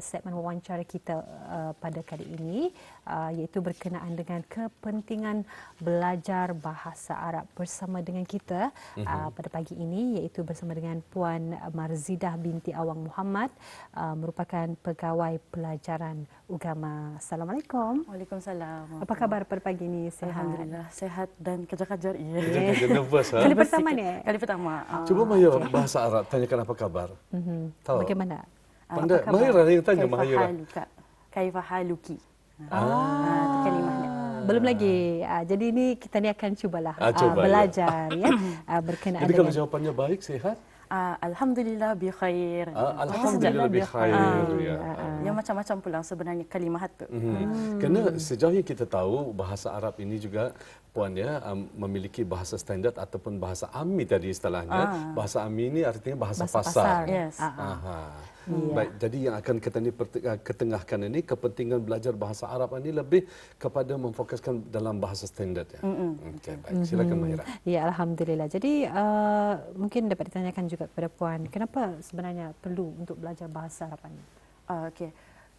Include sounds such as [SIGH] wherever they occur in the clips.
segmen wawancara kita uh, pada kali ini uh, iaitu berkenaan dengan kepentingan belajar bahasa Arab bersama dengan kita mhm. uh, pada pagi ini iaitu bersama dengan Puan Marzidah binti Awang Muhammad uh, merupakan pegawai pelajaran agama. Assalamualaikum. Waalaikumsalam. Apa khabar pada pagi ini? Sehat. Alhamdulillah. Sehat dan kerja ya. kejar Yeah. kerja kejar nervous. Ha? Kali pertama ni? Kali pertama. Ah. Cuba Maya okay. bahasa Arab tanyakan apa khabar. Uh-huh. Bagaimana? pandai. Mahir lah yang tanya Mahir. Kaifa haluka. Kaifa haluki. Ah. Ah, itu belum lagi. Ah, jadi ini kita ni akan cubalah ah, cuba, ah, belajar ya. ya. [COUGHS] Ah, berkenaan jadi kalau jawapannya baik, sihat? Ah, Alhamdulillah bi khair. Ah, Alhamdulillah bi khair. Ah, ya. Ah, ya. macam-macam pula sebenarnya kalimah tu. Mhm. Hmm. Hmm. Kerana sejauh yang kita tahu bahasa Arab ini juga puan ya um, memiliki bahasa standard ataupun bahasa ami tadi istilahnya. Ah. Bahasa ami ini artinya bahasa, bahasa pasar. pasar. Yes. Ah. Aha. Baik, jadi yang akan kita ni ah, ketengahkan ini kepentingan belajar bahasa Arab ini lebih kepada memfokuskan dalam bahasa standard ya. Mm-hmm. Okey, baik. Silakan mm-hmm. Mahira. Ya, alhamdulillah. Jadi uh, mungkin dapat ditanyakan juga kepada puan, kenapa sebenarnya perlu untuk belajar bahasa Arab ini? Uh, Okey.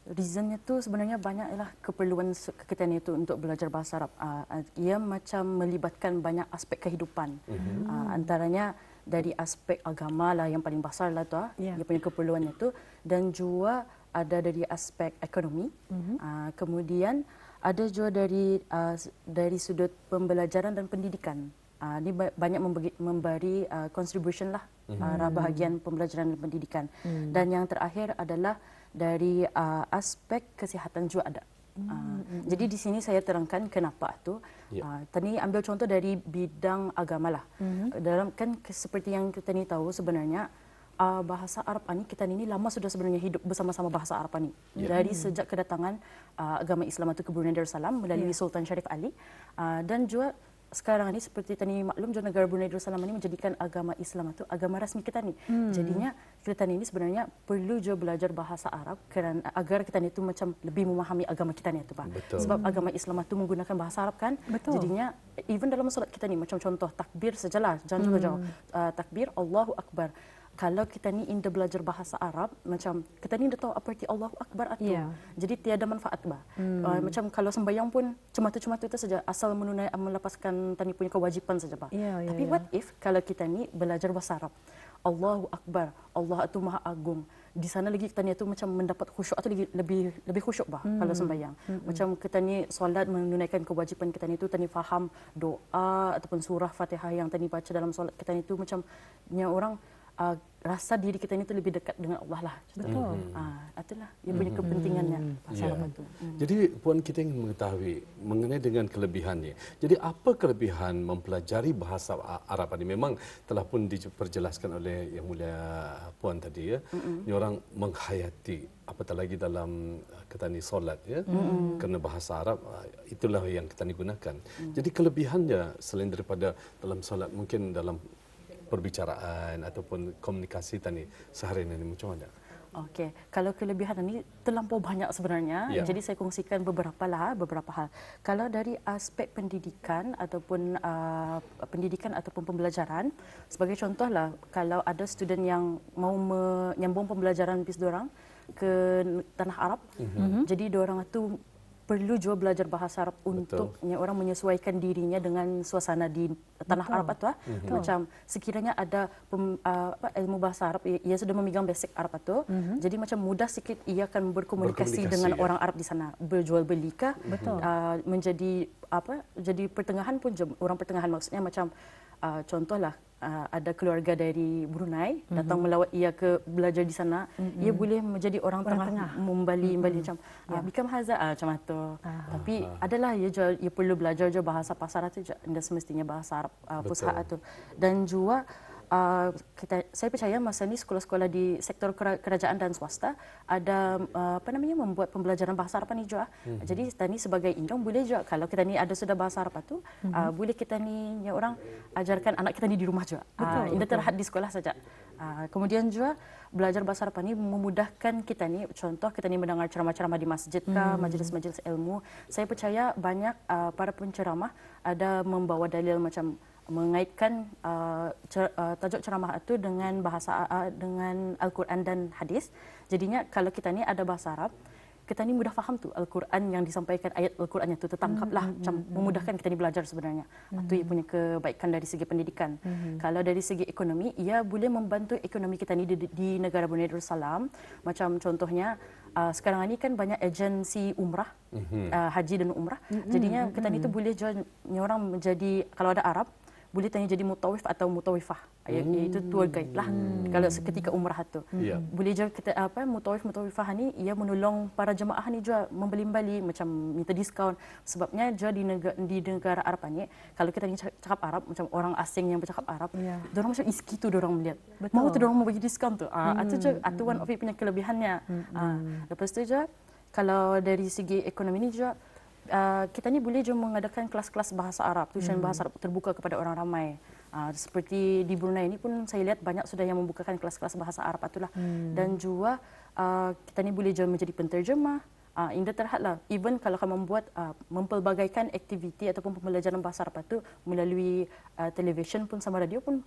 Reasonnya tu sebenarnya banyak ialah keperluan kita ni tu untuk belajar bahasa Arab. Uh, ia macam melibatkan banyak aspek kehidupan. Mm-hmm. Uh, antaranya dari aspek agama lah yang paling besar lah tu yeah. Ya. dia punya keperluannya tu dan juga ada dari aspek ekonomi mm-hmm. uh, kemudian ada juga dari uh, dari sudut pembelajaran dan pendidikan uh, ah, ini banyak memberi, memberi uh, contribution lah mm-hmm. uh, bahagian pembelajaran dan pendidikan mm. dan yang terakhir adalah dari uh, aspek kesihatan juga ada Uh, mm -hmm. Jadi di sini saya terangkan kenapa tu. Yeah. Ya. Uh, Tani ambil contoh dari bidang agama lah. Mm -hmm. Dalam kan seperti yang kita ni tahu sebenarnya uh, bahasa Arab ini kita ini lama sudah sebenarnya hidup bersama-sama bahasa Arab ini. Yeah. Dari mm -hmm. sejak kedatangan uh, agama Islam itu ke Brunei Darussalam melalui yeah. Sultan Sharif Ali uh, dan juga sekarang ni seperti tadi maklum jauh negara Brunei Darussalam ini menjadikan agama Islam itu agama rasmi kita ni. Hmm. Jadinya kita ini sebenarnya perlu juga belajar bahasa Arab kerana agar kita ni tu macam lebih memahami agama kita ni tu pak. Betul. Sebab hmm. agama Islam itu menggunakan bahasa Arab kan. Betul. Jadinya even dalam solat kita ni macam contoh takbir sejalah jangan jauh-jauh hmm. uh, ah, takbir Allahu Akbar kalau kita ni indah belajar bahasa Arab, macam kita ni dah tahu apa arti Allah Akbar atau Yeah. Jadi tiada manfaat bah. Hmm. Uh, macam kalau sembayang pun cuma tu cuma tu itu saja asal menunai melepaskan tani punya kewajipan saja bah. Yeah, yeah, Tapi yeah. what if kalau kita ni belajar bahasa Arab? Allah Akbar, Allah itu Maha Agung. Di sana lagi kita ni tu macam mendapat khusyuk atau lebih lebih khusyuk bah hmm. kalau sembahyang. Hmm. Macam kita ni solat menunaikan kewajipan kita ni tu tani faham doa ataupun surah Fatihah yang tani baca dalam solat kita ni tu macam ni orang uh, rasa diri kita ini tu lebih dekat dengan Allah lah. Betul. Mm-hmm. Uh, itulah yang punya mm-hmm. kepentingannya hmm. pasal yeah. apa Mm. Jadi puan kita ingin mengetahui mengenai dengan kelebihannya. Jadi apa kelebihan mempelajari bahasa Arab ini? Memang telah pun diperjelaskan oleh yang mulia puan tadi ya. Mm-hmm. orang menghayati apatah lagi dalam uh, ketani solat ya mm-hmm. kerana bahasa Arab uh, itulah yang kita gunakan. Mm. Jadi kelebihannya selain daripada dalam solat mungkin dalam perbicaraan ataupun komunikasi tadi sehari ini macam mana? Okey, kalau kelebihan ini terlampau banyak sebenarnya. Ya. Jadi saya kongsikan beberapa lah, beberapa hal. Kalau dari aspek pendidikan ataupun uh, pendidikan ataupun pembelajaran, sebagai contoh lah, kalau ada student yang mau menyambung pembelajaran bis orang ke tanah Arab, mm-hmm. jadi orang tu perlu juga belajar bahasa Arab untuk orang menyesuaikan dirinya dengan suasana di tanah Betul. Arab atau mm-hmm. macam sekiranya ada pem, uh, ilmu bahasa Arab ia sudah memegang basic Arab atau mm-hmm. jadi macam mudah sikit ia akan berkomunikasi, berkomunikasi dengan ya. orang Arab di sana berjual belika mm-hmm. uh, menjadi apa jadi pertengahan pun orang pertengahan maksudnya macam uh, contohlah uh, ada keluarga dari Brunei mm-hmm. datang melawat ia ke belajar di sana mm-hmm. ia boleh menjadi orang, orang tengah, tengah. membali membali mhm. mm-hmm. macam yeah. uh, ya. become hazard uh, macam itu. uh-huh. Ah. tapi uh-huh. adalah ia, je, ia perlu belajar je bahasa pasar tu dan semestinya bahasa Arab uh, pusat tu dan juga uh, kita, saya percaya masa ni sekolah-sekolah di sektor kerajaan dan swasta ada uh, apa namanya membuat pembelajaran bahasa Arab ni juga. Mm-hmm. Jadi kita ni sebagai indong boleh juga kalau kita ni ada sudah bahasa Arab tu mm-hmm. uh, boleh kita ni ya orang ajarkan anak kita ni di rumah juga. Ah, betul. Uh, terhad di sekolah saja. Uh, kemudian juga belajar bahasa Arab ni memudahkan kita ni contoh kita ni mendengar ceramah-ceramah di masjid ke mm-hmm. majlis-majlis ilmu. Saya percaya banyak uh, para penceramah ada membawa dalil macam mengaitkan uh, cer, uh, tajuk ceramah itu dengan bahasa uh, dengan Al-Quran dan hadis. Jadinya kalau kita ni ada bahasa Arab, kita ni mudah faham tu Al-Quran yang disampaikan ayat Al-Quran itu tertangkaplah mm-hmm. macam hmm, hmm. memudahkan kita ni belajar sebenarnya. hmm Itu ia punya kebaikan dari segi pendidikan. hmm Kalau dari segi ekonomi, ia boleh membantu ekonomi kita ni di, di negara Brunei Darussalam. Macam contohnya Uh, sekarang ini kan banyak agensi umrah, uh, haji dan umrah. Jadinya kita ni tu boleh join orang menjadi kalau ada Arab boleh tanya jadi mutawif atau mutawifah hmm. Ya, iaitu tour guide lah hmm. kalau seketika umrah tu hmm. boleh juga kita apa mutawif mutawifah ni ia menolong para jemaah ni juga membeli-beli macam minta diskaun sebabnya juga di negara, di negara Arab ni kalau kita ni cakap Arab macam orang asing yang bercakap Arab yeah. dorang macam iski tu dorang melihat Betul. mau tu dorang bagi diskaun tu ah hmm. atau juga atuan hmm. of it punya kelebihannya hmm. ah. lepas tu juga kalau dari segi ekonomi ni juga Uh, kita ni boleh je mengadakan kelas-kelas bahasa Arab, tuition hmm. bahasa Arab terbuka kepada orang ramai. Uh, seperti di Brunei ini pun saya lihat banyak sudah yang membukakan kelas-kelas bahasa Arab itulah. Hmm. Dan juga uh, kita ni boleh je menjadi penterjemah. Uh, Indah terhadlah. Even kalau kamu membuat uh, mempelbagaikan aktiviti ataupun pembelajaran bahasa Arab itu melalui uh, televisyen pun sama radio pun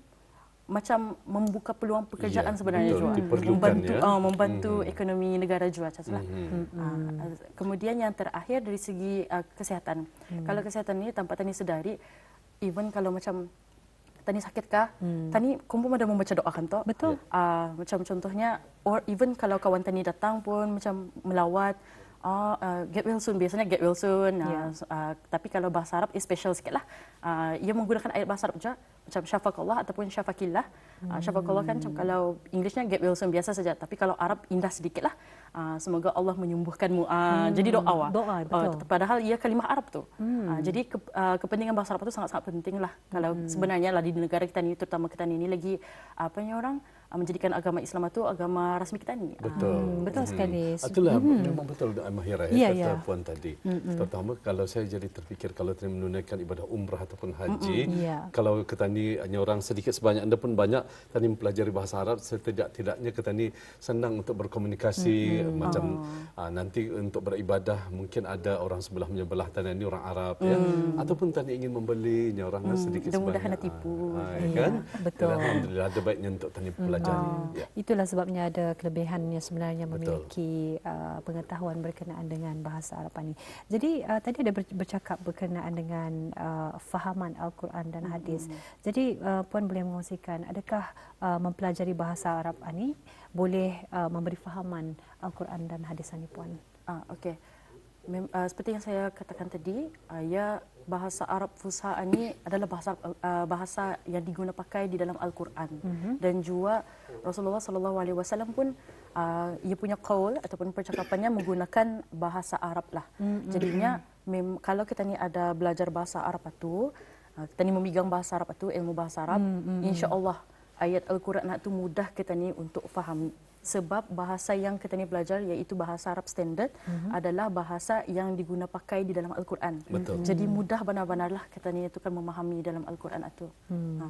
macam membuka peluang pekerjaan ya, sebenarnya juga membantu ya. uh, membantu mm-hmm. ekonomi negara juga macam mm-hmm. uh, kemudian yang terakhir dari segi uh, kesihatan mm. kalau kesihatan ini tanpa tani sedari even kalau macam tani sakit kah mm. tani kumpul ada membaca doa kan toh betul yeah. Ya. uh, macam contohnya or even kalau kawan tani datang pun macam melawat Oh, uh, get well soon. Biasanya get well soon. Yeah. uh, ya. tapi kalau bahasa Arab, eh, special sikit lah. Uh, ia menggunakan ayat bahasa Arab juga macam syafaqallah ataupun syafaqillah. Ah, hmm. Uh, syafaqallah kan macam kalau Englishnya get Wilson biasa saja tapi kalau Arab indah sedikitlah. Uh, semoga Allah menyembuhkanmu. Uh, hmm. Jadi doa wah. Doa betul. Uh, padahal ia kalimah Arab tu. Hmm. Uh, jadi ke, uh, kepentingan bahasa Arab tu sangat-sangat penting lah. Kalau hmm. sebenarnya lah di negara kita ini terutama kita ini lagi apa ni orang Ah, menjadikan agama Islam itu agama rasmi kita ni. Ah, betul. Hmm. Betul hmm. sekali. Itulah hmm. memang betul doa Mahira ya, yeah, ya, kata yeah. puan tadi. Hmm. Terutama kalau saya jadi terfikir kalau kita menunaikan ibadah umrah ataupun haji, hmm. yeah. kalau kita ni hanya orang sedikit sebanyak anda pun banyak tadi mempelajari bahasa Arab setidak-tidaknya kita ni senang untuk berkomunikasi hmm. macam oh. uh, nanti untuk beribadah mungkin ada orang sebelah menyebelah tanah ini orang Arab ya. hmm. ya ataupun tadi ingin membeli nyorang hmm. sedikit Dan sebanyak. Mudah-mudahan tipu. Ha, ya, kan? Betul. Alhamdulillah ada baiknya untuk tanya pelajari. Hmm. Oh, itulah sebabnya ada kelebihan yang sebenarnya memiliki uh, pengetahuan berkenaan dengan bahasa Arab ini. Jadi uh, tadi ada bercakap berkenaan dengan uh, fahaman Al-Quran dan hadis. Mm-hmm. Jadi uh, puan boleh mengongsikan adakah uh, mempelajari bahasa Arab ini boleh uh, memberi fahaman Al-Quran dan hadis ini puan? Ah okey mem, uh, seperti yang saya katakan tadi, uh, ya bahasa Arab Fusha ini adalah bahasa uh, bahasa yang diguna pakai di dalam Al-Quran mm-hmm. dan juga Rasulullah sallallahu alaihi wasallam pun uh, ia punya kaul ataupun percakapannya menggunakan bahasa Arab lah. Mm-hmm. Jadinya mem, kalau kita ni ada belajar bahasa Arab itu, uh, kita ni memegang bahasa Arab itu, ilmu bahasa Arab, mm-hmm. Mhm. insya-Allah ayat Al-Quran itu mudah kita ni untuk faham sebab bahasa yang kita ni belajar iaitu bahasa Arab standard mm-hmm. adalah bahasa yang diguna pakai di dalam al-Quran. Mm-hmm. Jadi hmm. mudah benar-benarlah kita ni itu kan memahami dalam al-Quran itu. Mm. Ha.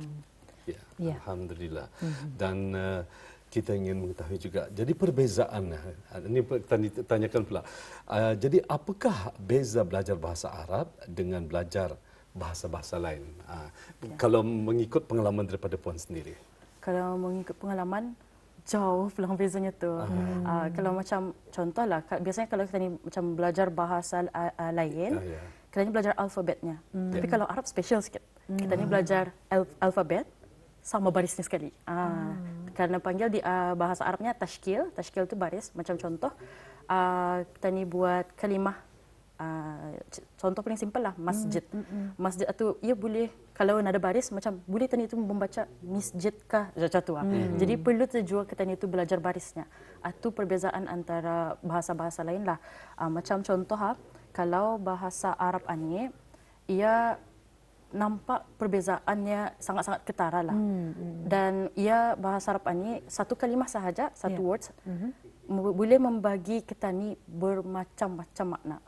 Ya, yeah. alhamdulillah. Mm-hmm. Dan uh, kita ingin mengetahui juga. Jadi perbezaan eh, ini kita tanyakan pula. Uh, jadi apakah beza belajar bahasa Arab dengan belajar bahasa-bahasa lain? Uh, ah, yeah. Kalau mengikut pengalaman daripada puan sendiri. Kalau mengikut pengalaman jauh peluang bezanya tu. uh kalau macam contohlah biasanya kalau kita ni macam belajar bahasa uh, uh, lain, uh, yeah. kita belajar alfabetnya. Mm. Tapi ya. kalau Arab special sikit. Mm. Kita ni belajar alf- alfabet sama barisnya sekali. Uh, mm. Karena panggil di uh, bahasa Arabnya tashkil, tashkil tu baris macam contoh uh, kita ni buat kalimah Ah, contoh paling simple lah masjid. Mm, mm, mm. Masjid atau ia boleh kalau ada baris macam boleh tanya itu membaca masjid kah macam tu lah. mm. mm. Jadi perlu terjual ke tanya itu belajar barisnya. Atau ah, perbezaan antara bahasa-bahasa lain lah. Uh, macam contoh ha, kalau bahasa Arab ani, ia nampak perbezaannya sangat-sangat ketara lah. Mm, mm. Dan ia bahasa Arab ani satu kalimah sahaja, satu yeah. words. Mm-hmm. Boleh membagi kita ni bermacam-macam makna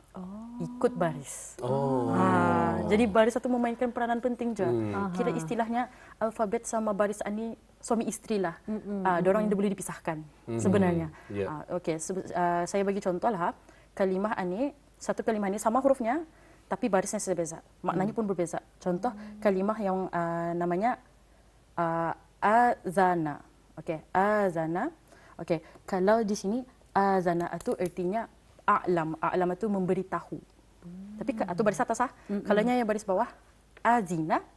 ikut baris. Oh. Ha, jadi baris satu memainkan peranan penting je. Hmm. Kira istilahnya alfabet sama baris ani suami isteri lah. Mm-hmm. Uh, ah, Dorang yang dia boleh dipisahkan hmm sebenarnya. Mm-hmm. Yeah. Uh, okay, Se- uh, ah, saya bagi contoh lah. Kalimah ani satu kalimah ini sama hurufnya tapi barisnya berbeza. Maknanya mm. pun berbeza. Contoh mm. kalimah yang uh, namanya uh, azana. Okay, azana. Okay, kalau di sini azana itu artinya a'lam. A'lam itu memberitahu. Tapi atau baris atas ah. hmm Kalau yang baris bawah azina hmm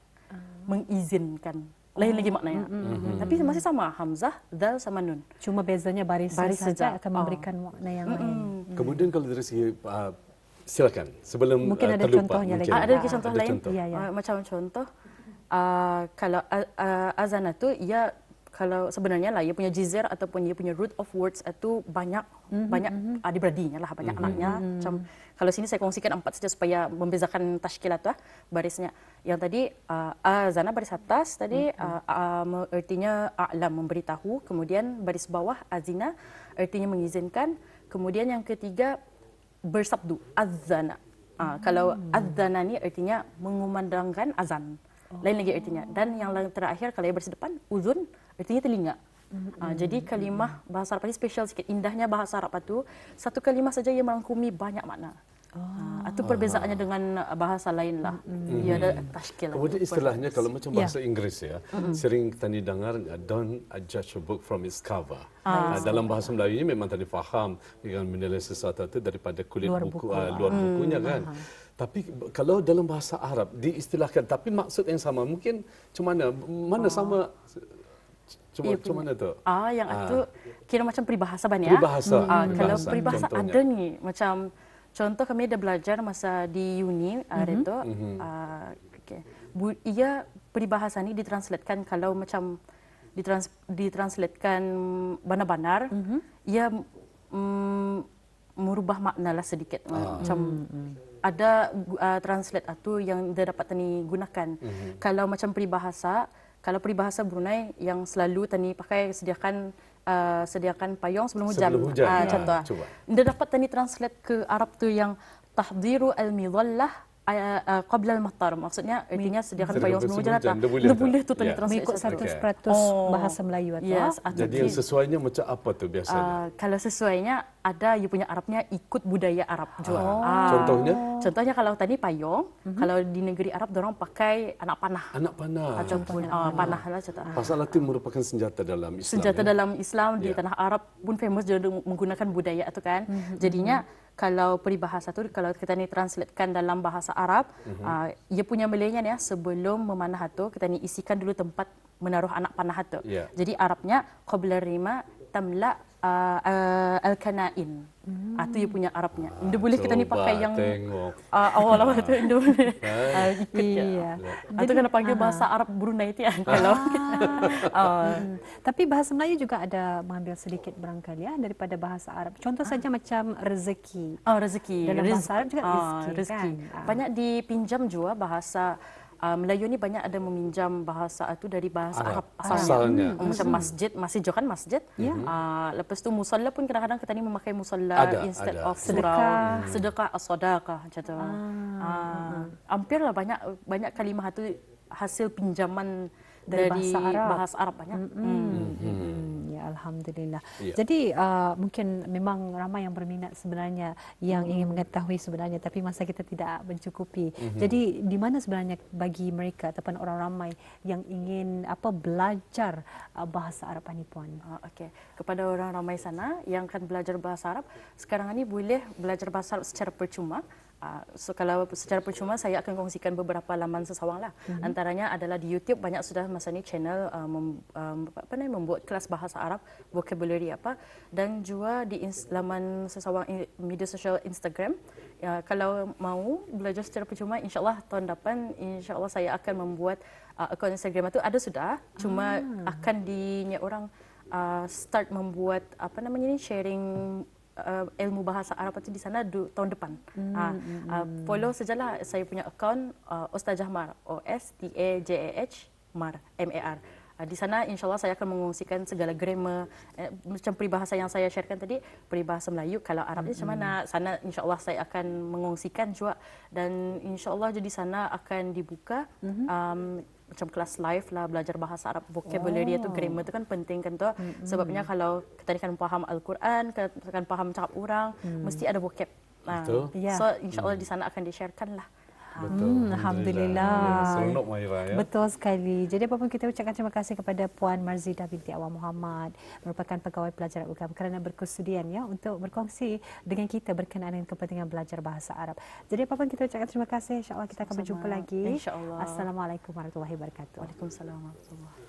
mengizinkan. Lain oh. lagi maknanya. Mm-hmm. hmm Tapi masih sama hamzah, dal sama nun. Cuma bezanya baris, baris saja akan memberikan oh. makna yang hmm lain. Mm-hmm. Kemudian kalau dari segi uh, silakan sebelum mungkin uh, ada terlupa, contohnya mungkin. lagi. Ah, ada lagi contoh ah. lain? contoh. Ya, ya. Uh, macam contoh uh, kalau uh, uh, azana tu ia kalau sebenarnya lah, ia punya jizir ataupun ia punya root of words itu banyak mm-hmm. banyak mm-hmm. adibradinya ah, lah, banyak mm-hmm. anaknya. Mm-hmm. Macam, kalau sini saya kongsikan empat saja supaya membezakan tashkilat lah barisnya. Yang tadi uh, ah, azana baris atas tadi mm-hmm. uh, uh, ah, artinya a'lam memberitahu, kemudian baris bawah azina artinya mengizinkan, kemudian yang ketiga bersabdu azana. Uh, mm-hmm. Kalau hmm. azana ni artinya mengumandangkan azan. Oh. lain lagi artinya dan yang terakhir kalau ibaris depan uzun artinya telinga Uh, jadi kalimah bahasa Arab ini special sikit. Indahnya bahasa Arab itu, satu kalimah saja ia merangkumi banyak makna. Uh, oh. itu ah, perbezaannya uh. dengan bahasa lain lah. Mm. Mm-hmm. Ia ada mm-hmm. tashkil. Kemudian istilahnya kalau macam ya. bahasa yeah. Inggeris ya, mm-hmm. sering tadi dengar, uh, don't judge a book from its cover. Uh, uh, dalam bahasa Melayu ini memang tadi faham dengan menilai sesuatu itu daripada kulit luar buku, buku uh, luar mm. bukunya mm. kan. uh tapi kalau dalam bahasa Arab diistilahkan tapi maksud yang sama mungkin cuma, mana mana sama ah. cuma macam mana tu? Ah yang ah. itu kira macam peribahasa banyak. Peribahasa. Hmm. Ah, kalau peribahasa Contohnya. ada ni macam contoh kami ada belajar masa di uni hari mm-hmm. tu mm-hmm. ah, mhm. mhm. ah okay. Bu, ia peribahasa ni ditranslatekan kalau macam ditrans ditranslatekan benar-benar mm-hmm. ia mm, merubah maknalah sedikit ah. macam mm-hmm ada uh, translate atau yang dia dapat tani gunakan. Mm-hmm. Kalau macam peribahasa, kalau peribahasa Brunei yang selalu tani pakai sediakan uh, sediakan payung sebelum hujan. Sebelum hujan. Uh, contoh. Cuba. Dia dapat tani translate ke Arab tu yang tahdiru al-midhallah قبل المطار eh, eh, maksudnya artinya sediakan payung sebelum hujan datang dia boleh tu tadi ya, translate 100% okay. bahasa Melayu atau yes, jadi yang sesuainya macam apa tu biasanya uh, kalau sesuainya ada you punya Arabnya ikut budaya Arab juga oh. Ah. uh, ah. contohnya contohnya kalau tadi payung mm-hmm. kalau di negeri Arab orang pakai anak panah anak panah macam pun panah. Uh, panah lah contoh pasal itu merupakan senjata dalam Islam senjata ya? dalam Islam di ya. tanah Arab pun famous juga menggunakan budaya tu kan mm-hmm. jadinya mm-hmm kalau peribahasa tu kalau kita ni translatekan dalam bahasa Arab mm-hmm. uh, ia punya melenya ya ah, sebelum memanah tu kita ni isikan dulu tempat menaruh anak panah tu. Yeah. Jadi Arabnya qabla rima tamla Uh, uh, Al-Kanain. Hmm. Ah, tu dia punya Arabnya. Ah, dia boleh kita ni pakai yang uh, ah, awal awal tu Indo. [LAUGHS] Ah, iya. Itu ah, kena panggil bahasa uh-huh. Arab Brunei tu kan kalau. uh. [LAUGHS] hmm. Tapi bahasa Melayu juga ada mengambil sedikit barangkali ya daripada bahasa Arab. Contoh uh. saja macam rezeki. Oh rezeki. Dalam bahasa Arab juga rezeki. Uh, rezeki. Kan? Uh. Banyak dipinjam juga bahasa uh, Melayu ni banyak ada meminjam bahasa itu ah, dari bahasa Arab. Asalnya. Hmm. Hmm. Macam masjid, masjid jauh kan masjid. Yeah. Mhm. Uh, lepas tu musalla pun kadang-kadang kita ni memakai musalla ada, instead ada. of sedekah. Hmm. Sedekah, asadakah ah, macam tu. Ah. Uh, hampirlah banyak, banyak kalimah itu hasil pinjaman dari, bahasa, Arab. bahasa Arab banyak. Hmm. Hmm. Hmm ya alhamdulillah. Ya. Jadi uh, mungkin memang ramai yang berminat sebenarnya yang hmm. ingin mengetahui sebenarnya tapi masa kita tidak mencukupi. Hmm. Jadi di mana sebenarnya bagi mereka ataupun orang ramai yang ingin apa belajar uh, bahasa Arab ini puan. Uh, okay. Kepada orang ramai sana yang akan belajar bahasa Arab, sekarang ini boleh belajar bahasa Arab secara percuma Ah, so kalau secara percuma saya akan kongsikan beberapa laman sesawang lah. Mm-hmm. Antaranya adalah di YouTube banyak sudah masa ni channel uh, mem, uh, apa ni membuat kelas bahasa Arab, vocabulary apa dan juga di laman sesawang media sosial Instagram. Ya, kalau mau belajar secara percuma, insyaAllah tahun depan, insyaAllah saya akan membuat uh, akun Instagram itu ada sudah, cuma ah. akan di orang uh, start membuat apa namanya ni sharing uh, ilmu bahasa Arab itu di sana du, tahun depan. Hmm. Uh, uh, follow sajalah saya punya akaun uh, Ustaz O-S-T-A-J-A-H-M-A-R. m e m a r Ah, di sana insya Allah saya akan mengungsikan segala grammar eh, Macam peribahasa yang saya sharekan tadi Peribahasa Melayu kalau Arabnya macam mana Sana insya Allah saya akan mengungsikan juga Dan insya Allah jadi sana akan dibuka mm-hmm. um, Macam kelas live lah belajar bahasa Arab Vocabulary itu oh. grammar itu kan penting kan tu Sebabnya kalau tadi kan faham Al-Quran kita Kan faham cakap orang hmm. Mesti ada vocab nah, So ya. insya Allah hmm. di sana akan di-sharekan lah Betul. Hmm, Alhamdulillah. Seronok Mahira ya. Betul sekali. Jadi apa pun kita ucapkan terima kasih kepada Puan Marzida binti Awang Muhammad merupakan pegawai pelajar UGAM kerana berkesudian ya untuk berkongsi dengan kita berkenaan dengan kepentingan belajar bahasa Arab. Jadi apa pun kita ucapkan terima kasih. InsyaAllah kita akan Sama. berjumpa lagi. InsyaAllah. Assalamualaikum warahmatullahi wabarakatuh. Waalaikumsalam warahmatullahi wabarakatuh.